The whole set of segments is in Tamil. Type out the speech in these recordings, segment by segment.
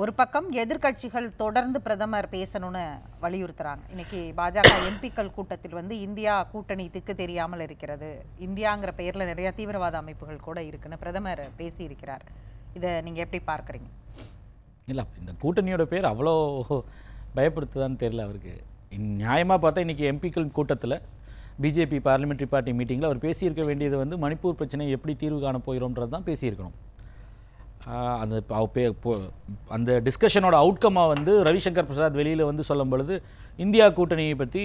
ஒரு பக்கம் எதிர்கட்சிகள் தொடர்ந்து பிரதமர் பேசணும்னு வலியுறுத்துறாங்க இன்னைக்கு பாஜக எம்பிக்கள் கூட்டத்தில் வந்து இந்தியா கூட்டணி திக்கு தெரியாமல் இருக்கிறது இந்தியாங்கிற பெயரில் நிறைய தீவிரவாத அமைப்புகள் கூட இருக்குன்னு பிரதமர் பேசியிருக்கிறார் இதை நீங்கள் எப்படி பார்க்குறீங்க இல்லை இந்த கூட்டணியோட பேர் அவ்வளோ பயப்படுத்துதான்னு தெரியல அவருக்கு நியாயமாக பார்த்தா இன்றைக்கி எம்பிக்கள் கூட்டத்தில் பிஜேபி பார்லிமெண்ட்ரி பார்ட்டி மீட்டிங்கில் அவர் பேசியிருக்க வேண்டியது வந்து மணிப்பூர் பிரச்சனை எப்படி தீர்வு காண போகிறோன்றது தான் பேசியிருக்கணும் அந்த அந்த டிஸ்கஷனோட அவுட்கம்மாக வந்து ரவிசங்கர் பிரசாத் வெளியில் வந்து சொல்லும் பொழுது இந்தியா கூட்டணியை பற்றி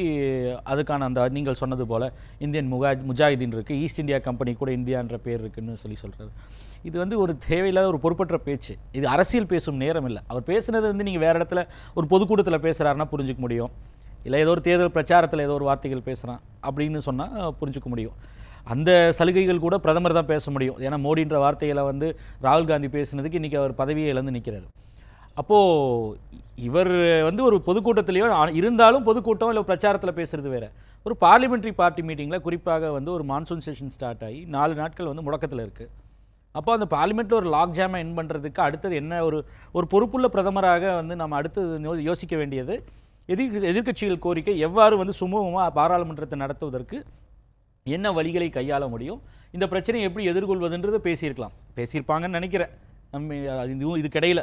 அதுக்கான அந்த நீங்கள் சொன்னது போல் இந்தியன் முகா முஜாஹிதீன் இருக்குது ஈஸ்ட் இந்தியா கம்பெனி கூட இந்தியான்ற பேர் இருக்குதுன்னு சொல்லி சொல்கிறார் இது வந்து ஒரு தேவையில்லாத ஒரு பொறுப்பற்ற பேச்சு இது அரசியல் பேசும் நேரம் இல்லை அவர் பேசுனது வந்து நீங்கள் வேறு இடத்துல ஒரு பொதுக்கூட்டத்தில் பேசுகிறாருன்னா புரிஞ்சிக்க முடியும் இல்லை ஏதோ ஒரு தேர்தல் பிரச்சாரத்தில் ஏதோ ஒரு வார்த்தைகள் பேசுகிறான் அப்படின்னு சொன்னால் புரிஞ்சிக்க முடியும் அந்த சலுகைகள் கூட பிரதமர் தான் பேச முடியும் ஏன்னா மோடின்ற வார்த்தையில் வந்து ராகுல் காந்தி பேசினதுக்கு இன்றைக்கி அவர் பதவியை இழந்து நிற்கிறார் அப்போது இவர் வந்து ஒரு பொதுக்கூட்டத்திலேயோ இருந்தாலும் பொதுக்கூட்டம் இல்லை பிரச்சாரத்தில் பேசுகிறது வேறு ஒரு பார்லிமெண்ட்ரி பார்ட்டி மீட்டிங்கில் குறிப்பாக வந்து ஒரு மான்சூன் செஷன் ஸ்டார்ட் ஆகி நாலு நாட்கள் வந்து முடக்கத்தில் இருக்குது அப்போ அந்த பார்லிமெண்ட்டில் ஒரு லாக் ஜாமை என் பண்ணுறதுக்கு அடுத்தது என்ன ஒரு ஒரு பொறுப்புள்ள பிரதமராக வந்து நம்ம அடுத்தது யோசிக்க வேண்டியது எதிர் எதிர்கட்சிகள் கோரிக்கை எவ்வாறு வந்து சுமூகமாக பாராளுமன்றத்தை நடத்துவதற்கு என்ன வழிகளை கையாள முடியும் இந்த பிரச்சனையை எப்படி எதிர்கொள்வதுன்றதை பேசியிருக்கலாம் பேசியிருப்பாங்கன்னு நினைக்கிறேன் நம்ம இதுவும் இது கிடையில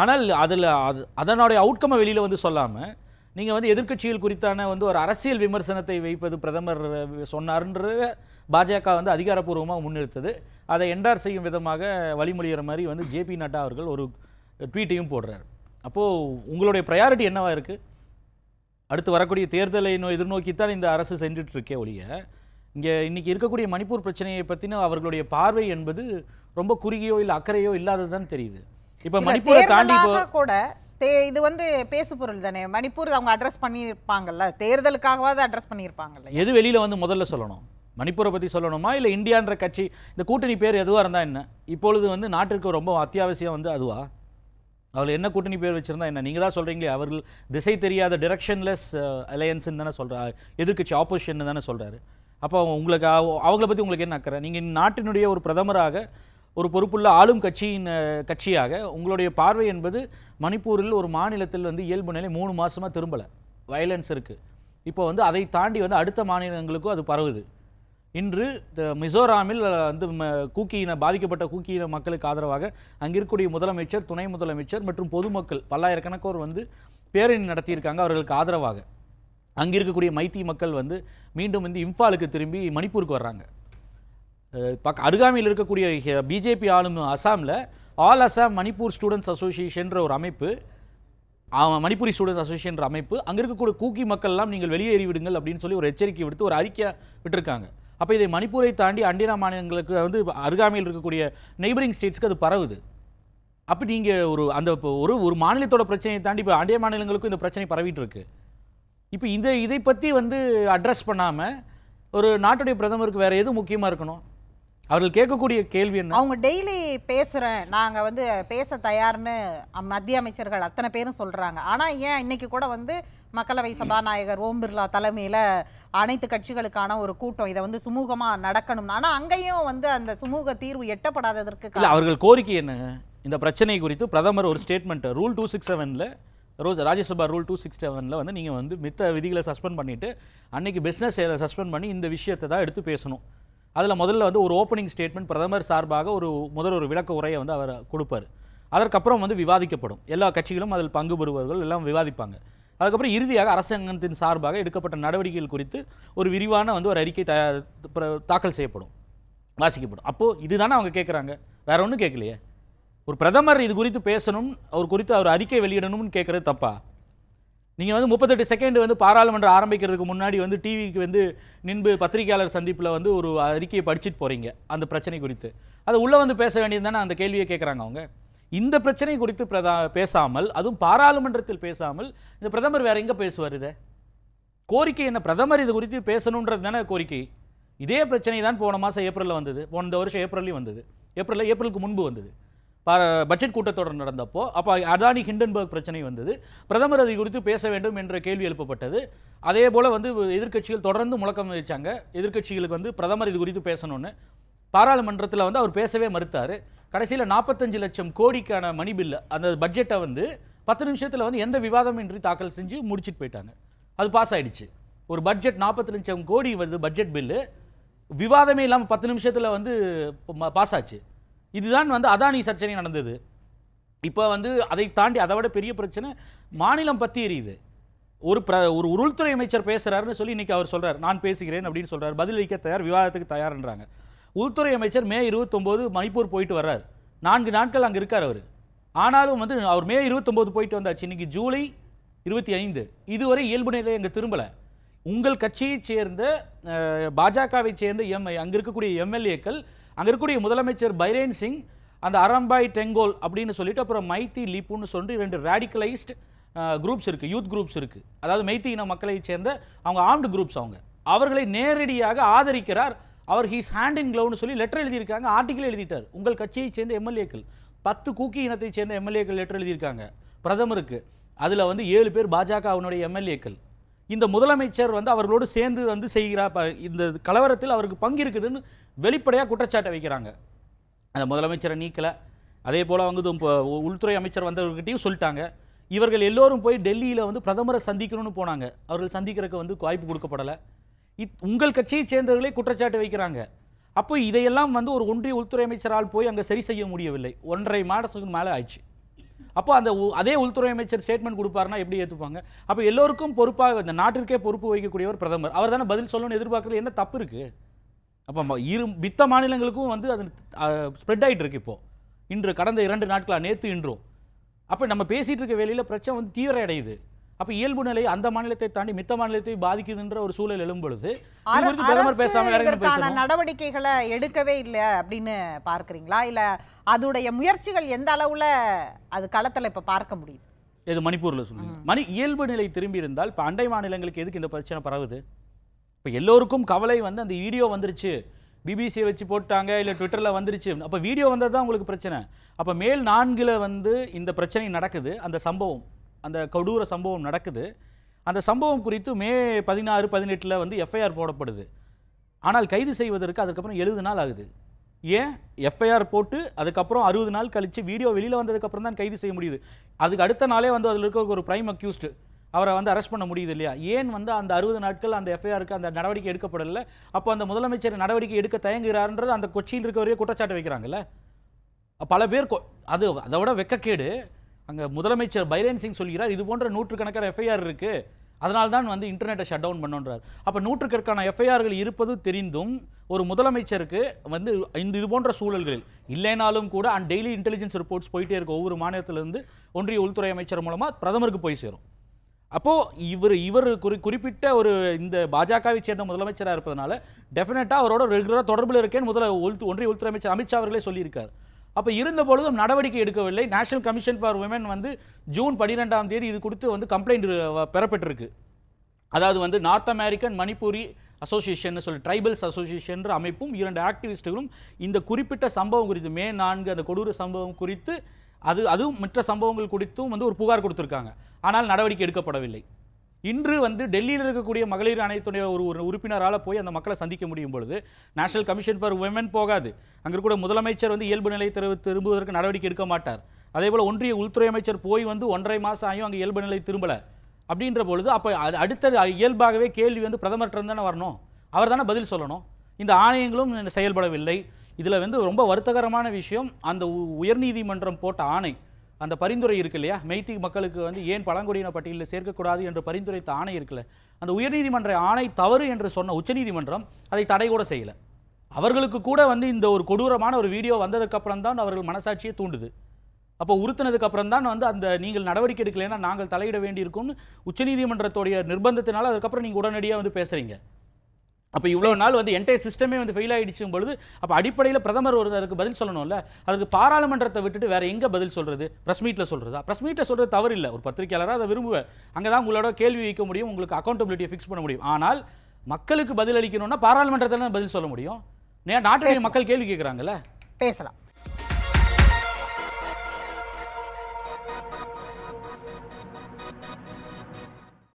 ஆனால் அதில் அது அதனுடைய அவுட்கம்மை வெளியில் வந்து சொல்லாமல் நீங்கள் வந்து எதிர்கட்சிகள் குறித்தான வந்து ஒரு அரசியல் விமர்சனத்தை வைப்பது பிரதமர் சொன்னார்ன்றத பாஜக வந்து அதிகாரப்பூர்வமாக முன்னிறுத்தது அதை என்டார் செய்யும் விதமாக வழிமொழிகிற மாதிரி வந்து ஜேபி நட்டா அவர்கள் ஒரு ட்வீட்டையும் போடுறார் அப்போது உங்களுடைய ப்ரையாரிட்டி என்னவாக இருக்குது அடுத்து வரக்கூடிய தேர்தலை எதிர்நோக்கித்தான் இந்த அரசு சென்றுட்டு இருக்கே ஒழிய இங்கே இன்றைக்கி இருக்கக்கூடிய மணிப்பூர் பிரச்சனையை பற்றின அவர்களுடைய பார்வை என்பது ரொம்ப குறுகியோ இல்லை அக்கறையோ தான் தெரியுது இப்போ மணிப்பூரை தாண்டி கூட தே இது வந்து பேசு பொருள் தானே மணிப்பூர் அவங்க அட்ரஸ் பண்ணியிருப்பாங்கல்ல தேர்தலுக்காகவாவது அட்ரஸ் பண்ணியிருப்பாங்கல்ல எது வெளியில் வந்து முதல்ல சொல்லணும் மணிப்பூரை பற்றி சொல்லணுமா இல்லை இந்தியான்ற கட்சி இந்த கூட்டணி பேர் எதுவாக இருந்தால் என்ன இப்பொழுது வந்து நாட்டிற்கு ரொம்ப அத்தியாவசியம் வந்து அதுவா அவர்கள் என்ன கூட்டணி பேர் வச்சுருந்தா என்ன நீங்கள் தான் சொல்கிறீங்களே அவர்கள் திசை தெரியாத டிரெக்ஷன்லெஸ் அலையன்ஸ்ன்னு uh, தானே சொல்கிறார் எதிர்கட்சி ஆப்போசிஷன் தானே சொல்கிறாரு அப்போ உங்களுக்கு அவங்கள பற்றி உங்களுக்கு என்ன அக்கறை நீங்கள் நாட்டினுடைய ஒரு பிரதமராக ஒரு பொறுப்புள்ள ஆளும் கட்சியின் கட்சியாக உங்களுடைய பார்வை என்பது மணிப்பூரில் ஒரு மாநிலத்தில் வந்து இயல்பு நிலை மூணு மாதமாக திரும்பலை வயலன்ஸ் இருக்குது இப்போ வந்து அதை தாண்டி வந்து அடுத்த மாநிலங்களுக்கும் அது பரவுது இன்று மிசோராமில் வந்து கூக்கியின பாதிக்கப்பட்ட கூக்கியின மக்களுக்கு ஆதரவாக அங்கே இருக்கக்கூடிய முதலமைச்சர் துணை முதலமைச்சர் மற்றும் பொதுமக்கள் பல்லாயிரக்கணக்கோர் வந்து பேரணி நடத்தியிருக்காங்க அவர்களுக்கு ஆதரவாக அங்கே இருக்கக்கூடிய மைத்தி மக்கள் வந்து மீண்டும் வந்து இம்ஃபாலுக்கு திரும்பி மணிப்பூருக்கு வர்றாங்க பக்க அருகாமையில் இருக்கக்கூடிய பிஜேபி ஆளும் அசாமில் ஆல் அசாம் மணிப்பூர் ஸ்டூடெண்ட்ஸ் அசோசியேஷன்ற ஒரு அமைப்பு மணிப்பூரி ஸ்டூடெண்ட்ஸ் அசோசியேஷன் அமைப்பு அங்கே இருக்கக்கூடிய கூக்கி மக்கள்லாம் நீங்கள் வெளியேறிவிடுங்கள் அப்படின்னு சொல்லி ஒரு எச்சரிக்கை விடுத்து ஒரு அறிக்கை விட்டுருக்காங்க அப்போ இதை மணிப்பூரை தாண்டி அண்டினா மாநிலங்களுக்கு வந்து அருகாமையில் இருக்கக்கூடிய நெய்பரிங் ஸ்டேட்ஸ்க்கு அது பரவுது அப்போ நீங்கள் ஒரு அந்த ஒரு ஒரு மாநிலத்தோட பிரச்சனையை தாண்டி இப்போ அண்டிய மாநிலங்களுக்கும் இந்த பிரச்சனை பரவிட்டு இருக்குது இப்போ இந்த இதை பற்றி வந்து அட்ரஸ் பண்ணாமல் ஒரு நாட்டுடைய பிரதமருக்கு வேறு எது முக்கியமாக இருக்கணும் அவர்கள் கேட்கக்கூடிய கேள்வி என்ன அவங்க டெய்லி பேசுகிறேன் நாங்கள் வந்து பேச தயார்னு மத்திய அமைச்சர்கள் அத்தனை பேரும் சொல்கிறாங்க ஆனால் ஏன் இன்னைக்கு கூட வந்து மக்களவை சபாநாயகர் ஓம் பிர்லா தலைமையில் அனைத்து கட்சிகளுக்கான ஒரு கூட்டம் இதை வந்து சுமூகமாக நடக்கணும் ஆனால் அங்கேயும் வந்து அந்த சுமூக தீர்வு எட்டப்படாததற்கு அவர்கள் கோரிக்கை என்ன இந்த பிரச்சனை குறித்து பிரதமர் ஒரு ஸ்டேட்மெண்ட் ரூல் டூ சிக்ஸ் செவனில் rose Rajya Sabha rule two sixty செவனில் வந்து நீங்கள் வந்து மித்த விதிகளை சஸ்பெண்ட் பண்ணிவிட்டு அன்றைக்கி பிஸ்னஸ் சஸ்பெண்ட் பண்ணி இந்த விஷயத்தை தான் எடுத்து பேசணும் அதில் முதல்ல வந்து ஒரு ஓப்பனிங் ஸ்டேட்மெண்ட் பிரதமர் சார்பாக ஒரு முதல் ஒரு விளக்க உரையை வந்து அவர் கொடுப்பார் அதற்கப்புறம் வந்து விவாதிக்கப்படும் எல்லா கட்சிகளும் அதில் பங்கு பெறுபவர்கள் எல்லாம் விவாதிப்பாங்க அதுக்கப்புறம் இறுதியாக அரசாங்கத்தின் சார்பாக எடுக்கப்பட்ட நடவடிக்கைகள் குறித்து ஒரு விரிவான வந்து ஒரு அறிக்கை தாக்கல் செய்யப்படும் வாசிக்கப்படும் அப்போது இதுதானே அவங்க கேட்குறாங்க வேற ஒன்றும் கேட்கலையே ஒரு பிரதமர் இது குறித்து பேசணும் அவர் குறித்து அவர் அறிக்கை வெளியிடணும்னு கேட்குறது தப்பா நீங்கள் வந்து முப்பத்தெட்டு செகண்ட் வந்து பாராளுமன்றம் ஆரம்பிக்கிறதுக்கு முன்னாடி வந்து டிவிக்கு வந்து நின்பு பத்திரிகையாளர் சந்திப்பில் வந்து ஒரு அறிக்கையை படிச்சுட்டு போகிறீங்க அந்த பிரச்சனை குறித்து அது உள்ளே வந்து பேச வேண்டியது தானே அந்த கேள்வியை கேட்குறாங்க அவங்க இந்த பிரச்சனை குறித்து பிரதா பேசாமல் அதுவும் பாராளுமன்றத்தில் பேசாமல் இந்த பிரதமர் வேறு எங்கே பேசுவார் இதை கோரிக்கை என்ன பிரதமர் இது குறித்து பேசணுன்றது தானே கோரிக்கை இதே பிரச்சனை தான் போன மாதம் ஏப்ரலில் வந்தது போன இந்த வருஷம் ஏப்ரல்லையும் வந்தது ஏப்ரலில் ஏப்ரலுக்கு முன்பு வந்தது பட்ஜெட் கூட்டத்தொடர் நடந்தப்போ அப்போ அதானி ஹிண்டன்பர்க் பிரச்சனை வந்தது பிரதமர் அது குறித்து பேச வேண்டும் என்ற கேள்வி எழுப்பப்பட்டது அதே போல் வந்து எதிர்க்கட்சிகள் தொடர்ந்து முழக்கம் வச்சாங்க எதிர்க்கட்சிகளுக்கு வந்து பிரதமர் இது குறித்து பேசணும்னு பாராளுமன்றத்தில் வந்து அவர் பேசவே மறுத்தார் கடைசியில் நாற்பத்தஞ்சு லட்சம் கோடிக்கான மணி பில்லு அந்த பட்ஜெட்டை வந்து பத்து நிமிஷத்தில் வந்து எந்த விவாதமின்றி தாக்கல் செஞ்சு முடிச்சுட்டு போயிட்டாங்க அது பாஸ் ஆகிடுச்சு ஒரு பட்ஜெட் நாற்பத்தி லட்சம் கோடி வருது பட்ஜெட் பில்லு விவாதமே இல்லாமல் பத்து நிமிஷத்தில் வந்து பாஸ் ஆச்சு இதுதான் வந்து அதானி சர்ச்சனை நடந்தது இப்போ வந்து அதை தாண்டி அதை விட பெரிய பிரச்சனை மாநிலம் பற்றி எரியுது ஒரு பிர ஒரு உள்துறை அமைச்சர் பேசுகிறாருன்னு சொல்லி இன்றைக்கி அவர் சொல்கிறார் நான் பேசுகிறேன் அப்படின்னு சொல்கிறார் பதிலளிக்க தயார் விவாதத்துக்கு தயார்ன்றாங்க உள்துறை அமைச்சர் மே இருபத்தொம்போது மணிப்பூர் போயிட்டு வர்றார் நான்கு நாட்கள் அங்கே இருக்கார் அவர் ஆனாலும் வந்து அவர் மே இருபத்தொம்போது போயிட்டு வந்தாச்சு இன்றைக்கி ஜூலை இருபத்தி ஐந்து இதுவரை இயல்பு நிலை அங்கே திரும்பலை உங்கள் கட்சியைச் சேர்ந்த பாஜகவை சேர்ந்த எம்ஐ அங்கே இருக்கக்கூடிய எம்எல்ஏக்கள் அங்கே இருக்கக்கூடிய முதலமைச்சர் பைரேன் சிங் அந்த அரம்பாய் டெங்கோல் அப்படின்னு சொல்லிட்டு அப்புறம் மைத்தி லிப்புன்னு சொல்லிட்டு ரெண்டு ரேடிக்கலைஸ்ட் குரூப்ஸ் இருக்குது யூத் குரூப்ஸ் இருக்குது அதாவது மைத்தி இன மக்களை சேர்ந்த அவங்க ஆர்ம்டு குரூப்ஸ் அவங்க அவர்களை நேரடியாக ஆதரிக்கிறார் அவர் ஹீஸ் ஹேண்ட் இன் க்ளவுன்னு சொல்லி லெட்டர் எழுதியிருக்காங்க ஆர்டிக்கல் எழுதிட்டார் உங்கள் கட்சியை சேர்ந்த எம்எல்ஏக்கள் பத்து கூக்கி இனத்தை சேர்ந்த எம்எல்ஏக்கள் லெட்டர் எழுதியிருக்காங்க பிரதமருக்கு அதில் வந்து ஏழு பேர் அவனுடைய எம்எல்ஏக்கள் இந்த முதலமைச்சர் வந்து அவர்களோடு சேர்ந்து வந்து செய்கிறார் இந்த கலவரத்தில் அவருக்கு பங்கு இருக்குதுன்னு வெளிப்படையாக குற்றச்சாட்டை வைக்கிறாங்க அந்த முதலமைச்சரை நீக்கலை அதே போல் வந்து உள்துறை அமைச்சர் வந்தவர்கிட்டையும் சொல்லிட்டாங்க இவர்கள் எல்லோரும் போய் டெல்லியில் வந்து பிரதமரை சந்திக்கணும்னு போனாங்க அவர்கள் சந்திக்கிறதுக்கு வந்து வாய்ப்பு கொடுக்கப்படலை இத் உங்கள் கட்சியை சேர்ந்தவர்களே குற்றச்சாட்டு வைக்கிறாங்க அப்போ இதையெல்லாம் வந்து ஒரு ஒன்றிய உள்துறை அமைச்சரால் போய் அங்கே சரி செய்ய முடியவில்லை ஒன்றரை மாதத்துக்கு மேலே ஆயிடுச்சு அப்போ அந்த அதே உள்துறை அமைச்சர் ஸ்டேட்மெண்ட் கொடுப்பாருனா எப்படி ஏற்றுப்பாங்க அப்போ எல்லோருக்கும் பொறுப்பாக இந்த நாட்டிற்கே பொறுப்பு வைக்கக்கூடிய ஒரு பிரதமர் அவர் தானே பதில் சொல்லணும்னு எதிர்பார்க்கல என்ன தப்பு இருக்கு அப்போ இரு மித்த மாநிலங்களுக்கும் வந்து அது ஸ்ப்ரெட் ஆகிட்டு இருக்கு இப்போது இன்று கடந்த இரண்டு நாட்களாக நேற்று இன்றும் அப்போ நம்ம பேசிகிட்டு இருக்க வேலையில் பிரச்சனை வந்து தீவிர அடையுது அப்ப இயல்பு நிலை அந்த மாநிலத்தை தாண்டி மித்த மாநிலத்தை பாதிக்குதுன்ற ஒரு சூழல் எழும்பொழுது பொழுது நடவடிக்கைகளை எடுக்கவே இல்லை அப்படின்னு பார்க்குறீங்களா இல்ல அதோடைய முயற்சிகள் எந்த அளவுல அது களத்துல இப்ப பார்க்க முடியுது இது மணிப்பூர்ல சொல்லுங்க மணி இயல்பு நிலை திரும்பி இருந்தால் இப்ப அண்டை மாநிலங்களுக்கு எதுக்கு இந்த பிரச்சனை பரவுது இப்ப எல்லோருக்கும் கவலை வந்து அந்த வீடியோ வந்துருச்சு பிபிசியை வச்சு போட்டாங்க இல்லை ட்விட்டரில் வந்துருச்சு அப்போ வீடியோ வந்தது தான் உங்களுக்கு பிரச்சனை அப்போ மேல் நான்கில் வந்து இந்த பிரச்சனை நடக்குது அந்த சம்பவம் அந்த கொடூர சம்பவம் நடக்குது அந்த சம்பவம் குறித்து மே பதினாறு பதினெட்டில் வந்து எஃப்ஐஆர் போடப்படுது ஆனால் கைது செய்வதற்கு அதுக்கப்புறம் எழுபது நாள் ஆகுது ஏன் எஃப்ஐஆர் போட்டு அதுக்கப்புறம் அறுபது நாள் கழித்து வீடியோ வெளியில் வந்ததுக்கப்புறம் தான் கைது செய்ய முடியுது அதுக்கு அடுத்த நாளே வந்து அதில் இருக்க ஒரு ப்ரைம் அக்யூஸ்டு அவரை வந்து அரெஸ்ட் பண்ண முடியுது இல்லையா ஏன் வந்து அந்த அறுபது நாட்கள் அந்த எஃப்ஐஆருக்கு அந்த நடவடிக்கை எடுக்கப்படலை அப்போ அந்த முதலமைச்சர் நடவடிக்கை எடுக்க தயங்குகிறாருன்றது அந்த கொச்சியில் இருக்கவரையே குற்றச்சாட்டு வைக்கிறாங்கல்ல பல பேர் அது அதை விட வெக்கக்கேடு அங்கே முதலமைச்சர் பைரேன் சிங் சொல்கிறார் இது போன்ற நூற்றுக்கணக்கான எஃப்ஐஆர் இருக்குது அதனால் தான் வந்து இன்டர்நெட்டை ஷட் டவுன் பண்ணுன்றார் அப்போ நூற்றுக்கணக்கான எஃப்ஐஆர்கள் இருப்பது தெரிந்தும் ஒரு முதலமைச்சருக்கு வந்து இந்த இது போன்ற சூழல்களில் இல்லைனாலும் கூட அண்ட் டெய்லி இன்டெலிஜென்ஸ் ரிப்போர்ட்ஸ் போயிட்டே இருக்கும் ஒவ்வொரு மாநிலத்திலிருந்து ஒன்றிய உள்துறை அமைச்சர் மூலமாக பிரதமருக்கு போய் சேரும் அப்போது இவர் இவர் குறி குறிப்பிட்ட ஒரு இந்த பாஜகவை சேர்ந்த முதலமைச்சராக இருப்பதனால டெஃபினட்டாக அவரோட ரெகுலராக தொடர்பில் இருக்கேன்னு முதல உள் ஒன்றிய உள்துறை அமைச்சர் அமித்ஷா அவர்களே சொல்லியிருக்கார் அப்போ இருந்த பொழுதும் நடவடிக்கை எடுக்கவில்லை நேஷனல் கமிஷன் ஃபார் உமன் வந்து ஜூன் பன்னிரெண்டாம் தேதி இது குறித்து வந்து கம்ப்ளைண்ட் பெறப்பட்டிருக்கு அதாவது வந்து நார்த் அமெரிக்கன் மணிப்பூரி அசோசியேஷன் சொல்லி ட்ரைபல்ஸ் அசோசியேஷன் அமைப்பும் இரண்டு ஆக்டிவிஸ்ட்டுகளும் இந்த குறிப்பிட்ட சம்பவம் குறித்து மே நான்கு அந்த கொடூர சம்பவம் குறித்து அது அதுவும் மற்ற சம்பவங்கள் குறித்தும் வந்து ஒரு புகார் கொடுத்துருக்காங்க ஆனால் நடவடிக்கை எடுக்கப்படவில்லை இன்று வந்து டெல்லியில் இருக்கக்கூடிய மகளிர் ஆணையத்துடைய ஒரு ஒரு உறுப்பினரால் போய் அந்த மக்களை சந்திக்க முடியும் பொழுது நேஷனல் கமிஷன் ஃபார் உமன் போகாது அங்கே கூட முதலமைச்சர் வந்து இயல்பு நிலை திரு திரும்புவதற்கு நடவடிக்கை எடுக்க மாட்டார் அதே போல் ஒன்றிய உள்துறை அமைச்சர் போய் வந்து ஒன்றரை மாதம் ஆகியும் அங்கே இயல்பு நிலை திரும்பலை அப்படின்ற பொழுது அப்போ அடுத்த இயல்பாகவே கேள்வி வந்து பிரதமர் தானே வரணும் அவர் தானே பதில் சொல்லணும் இந்த ஆணையங்களும் செயல்படவில்லை இதில் வந்து ரொம்ப வருத்தகரமான விஷயம் அந்த உயர்நீதிமன்றம் போட்ட ஆணை அந்த பரிந்துரை இருக்கு இல்லையா மெய்த்தி மக்களுக்கு வந்து ஏன் பழங்குடியின பட்டியலில் சேர்க்கக்கூடாது என்று பரிந்துரைத்த ஆணை இருக்குல்ல அந்த உயர்நீதிமன்ற ஆணை தவறு என்று சொன்ன உச்சநீதிமன்றம் அதை தடை கூட செய்யலை அவர்களுக்கு கூட வந்து இந்த ஒரு கொடூரமான ஒரு வீடியோ வந்ததுக்கப்புறம் தான் அவர்கள் மனசாட்சியை தூண்டுது அப்போ உறுத்தினதுக்கு அப்புறம் தான் வந்து அந்த நீங்கள் நடவடிக்கை எடுக்கலைன்னா நாங்கள் தலையிட வேண்டியிருக்கும்னு உச்சநீதிமன்றத்துடைய நிர்பந்தத்தினால அதுக்கப்புறம் நீங்கள் உடனடியாக வந்து பேசுகிறீங்க அப்போ இவ்வளோ நாள் வந்து என்டையர் சிஸ்டமே வந்து ஃபெயில் ஆகிடுச்சும் பொழுது அப்போ அடிப்படையில் பிரதமர் ஒரு அதுக்கு பதில் சொல்லணும்ல அதுக்கு பாராளுமன்றத்தை விட்டுட்டு வேற எங்கே பதில் சொல்கிறது ப்ரெஸ் மீட்டில் சொல்கிறதா ப்ரெஸ் மீட்டில் சொல்கிறது தவறு இல்லை ஒரு பத்திரிகையாளராக அதை விரும்புவேன் அங்கே தான் உங்களோட கேள்வி வைக்க முடியும் உங்களுக்கு அக்கௌண்டபிலிட்டியை ஃபிக்ஸ் பண்ண முடியும் ஆனால் மக்களுக்கு பதில் அளிக்கணும்னா பாராளுமன்றத்தில் பதில் சொல்ல முடியும் நாட்டினுடைய மக்கள் கேள்வி கேட்குறாங்கல்ல பேசலாம்